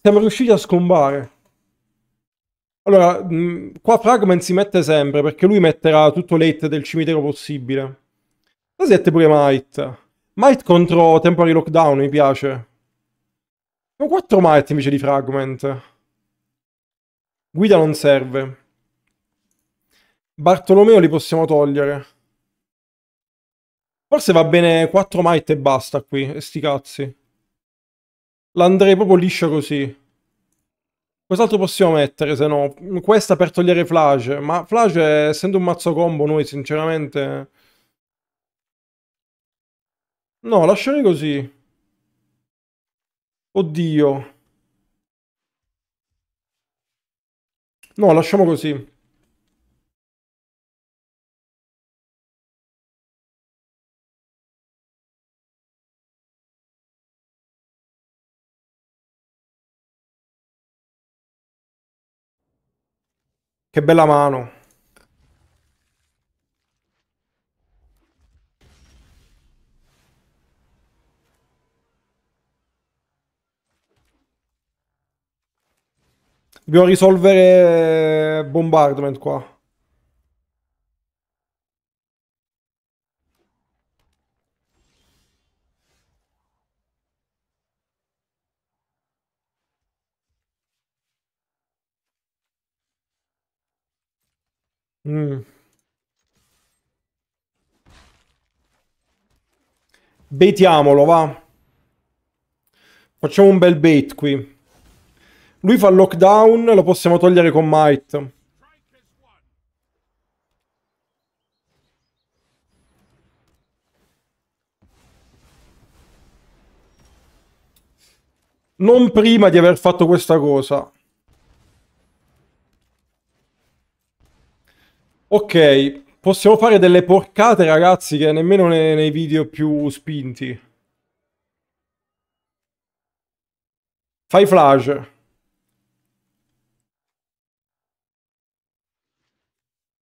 Siamo riusciti a scombare. Allora, mh, mm, qua Fragment si mette sempre perché lui metterà tutto l'hate del cimitero possibile. La 7 pure Might. Might contro Temporary Lockdown, mi piace. Con 4 Might invece di Fragment. Guida non serve. Bartolomeo li possiamo togliere. Forse va bene 4 Might e basta qui, e sti cazzi. L'andrei proprio liscio così. Cos'altro possiamo mettere se no? Questa per togliere Flash, ma Flash essendo un mazzo combo noi sinceramente... No, lasciami così. Oddio. No, lasciamo così. Che bella mano. Dobbiamo risolvere bombardment qua. Mm. Baitiamolo, va. Facciamo un bel bait qui. Lui fa lockdown, lo possiamo togliere con Might. Non prima di aver fatto questa cosa. Ok, possiamo fare delle porcate, ragazzi, che nemmeno nei, nei video più spinti. Fai flash.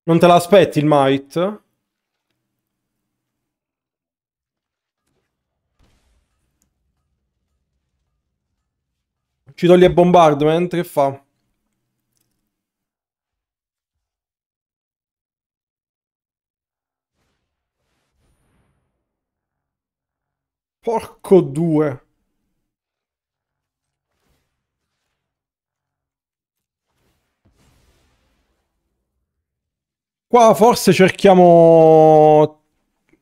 Non te l'aspetti il might? Ci toglie bombardment, che fa? Porco due. Qua forse cerchiamo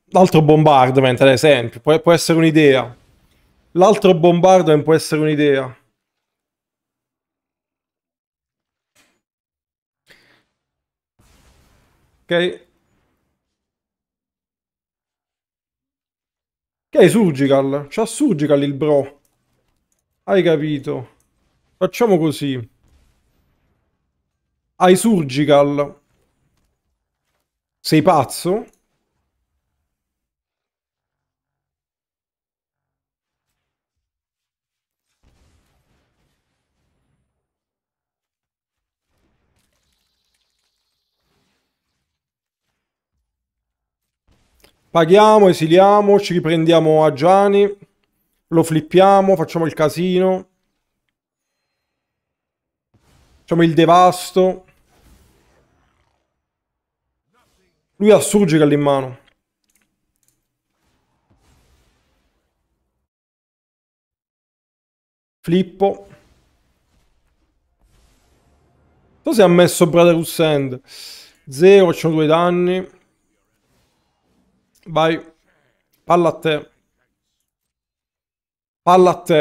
l'altro bombardment, ad esempio, Pu può, essere un'idea. L'altro bombardment può essere un'idea. Ok. Che è Sugical? C'ha Surgical il bro. Hai capito? Facciamo così. Hai Surgical. Sei pazzo? Paghiamo, esiliamo, ci riprendiamo a Gianni, lo flippiamo, facciamo il casino. Facciamo il devasto. Lui ha Surgical in mano. Flippo. Cosa si è messo Brother Sand. Zero, facciamo due danni. Vai. Palla a te. Palla a te.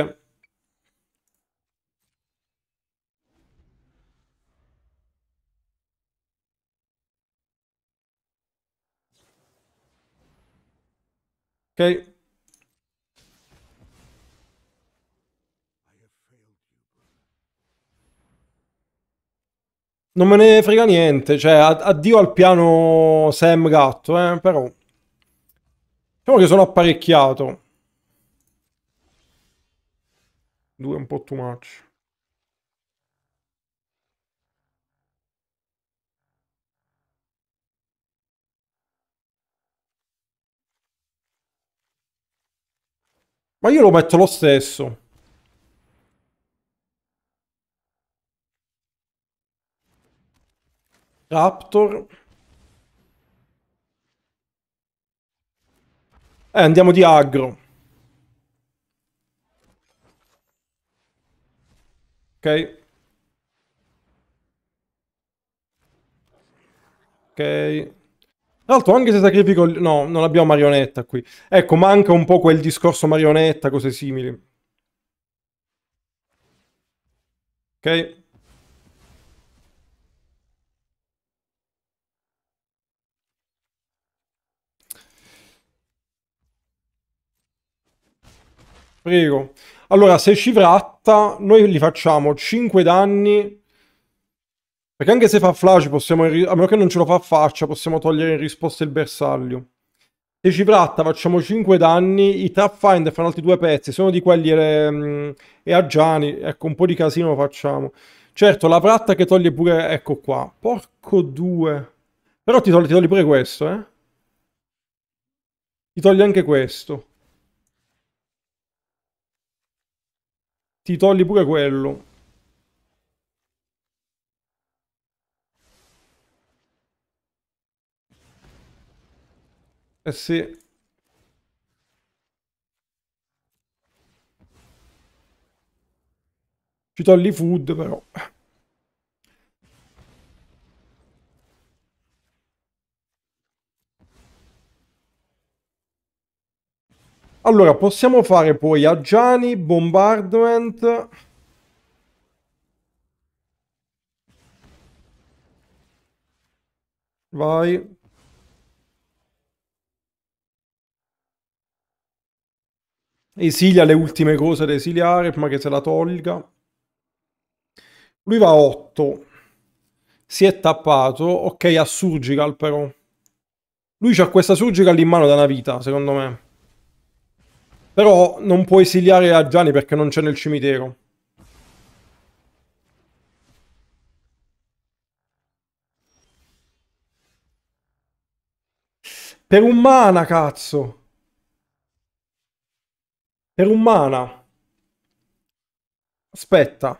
Ok. Non me ne frega niente, cioè addio al piano Sam Gatto, eh, però... Diciamo che sono apparecchiato. Due è un po' too much. Ma io lo metto lo stesso. Raptor. Eh, andiamo di aggro. Ok. Ok. Tra l'altro anche se sacrifico... No, non abbiamo marionetta qui. Ecco, manca un po' quel discorso marionetta, cose simili. Ok. Prego. Allora, se ci fratta, noi gli facciamo 5 danni. Perché anche se fa flash, possiamo, a meno che non ce lo fa faccia, possiamo togliere in risposta il bersaglio. Se ci fratta, facciamo 5 danni. I trap finder fanno altri due pezzi. Sono di quelli e, e mm, a Gianni. Ecco, un po' di casino lo facciamo. Certo, la fratta che toglie pure... Ecco qua. Porco due. Però ti togli, ti togli pure questo, eh. Ti togli anche questo. Ti togli pure quello. Eh sì. Ci togli food però. Allora, possiamo fare poi a Gianni, Bombardment... Vai. Esilia le ultime cose da esiliare prima che se la tolga. Lui va a 8. Si è tappato. Ok, ha Surgical però. Lui ha questa Surgical in mano da una vita, secondo me. Però non può esiliare la Gianni perché non c'è nel cimitero. Per un mana, cazzo! Per un mana. Aspetta.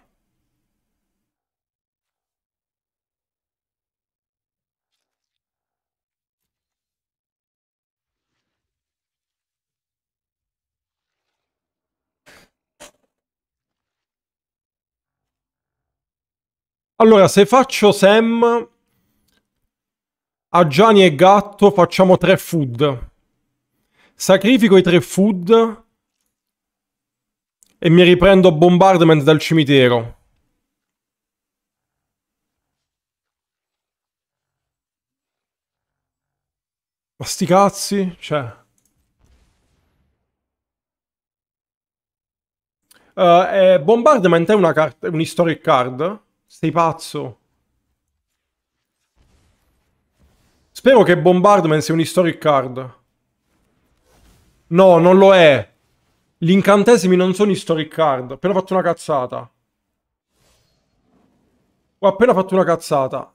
Allora, se faccio Sam a Gianni e Gatto, facciamo tre food. Sacrifico i tre food e mi riprendo bombardment dal cimitero. Ma sti cazzi, cioè... Uh, eh, bombardment è una carta, un historic card sei pazzo. Spero che Bombardman sia un historic card. No, non lo è. Gli incantesimi non sono historic card. Ho appena fatto una cazzata. Ho appena fatto una cazzata.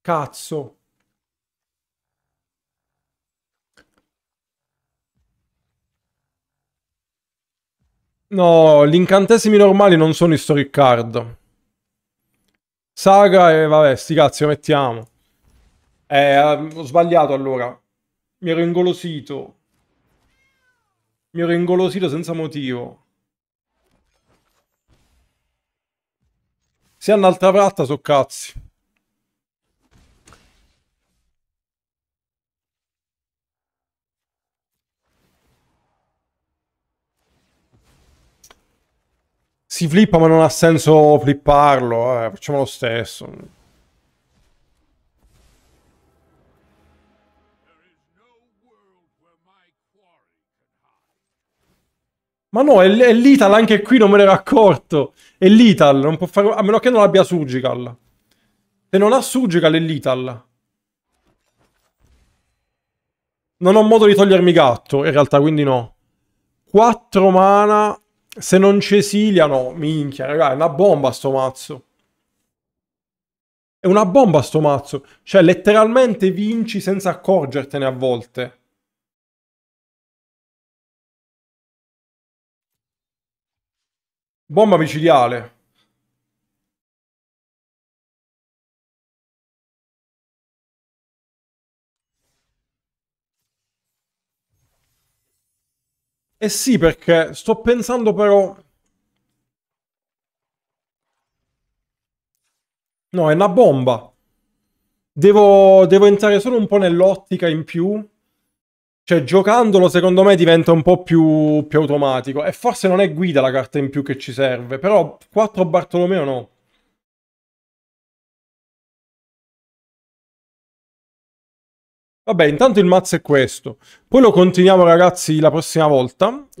Cazzo. No, gli incantesimi normali non sono story card. Saga e vabbè, sti cazzi, lo mettiamo. Eh, ho sbagliato allora. Mi ero ingolosito. Mi ero ingolosito senza motivo. Se hanno altra pratta, so cazzi. Si flippa ma non ha senso flipparlo, eh. facciamo lo stesso. Ma no, è, l'Ital anche qui, non me ne accorto. È l'Ital, non può fare... A meno che non abbia Surgical. Se non ha Surgical è l'Ital. Non ho modo di togliermi gatto, in realtà, quindi no. 4 mana... Se non Cesiliano, minchia, ragazzi, è una bomba sto mazzo. È una bomba sto mazzo. Cioè, letteralmente vinci senza accorgertene a volte. Bomba micidiale. Eh sì, perché sto pensando però... No, è una bomba. Devo, devo entrare solo un po' nell'ottica in più. Cioè, giocandolo, secondo me, diventa un po' più, più automatico. E forse non è guida la carta in più che ci serve, però 4 Bartolomeo no. Vabbè, intanto il mazzo è questo. Poi lo continuiamo, ragazzi, la prossima volta.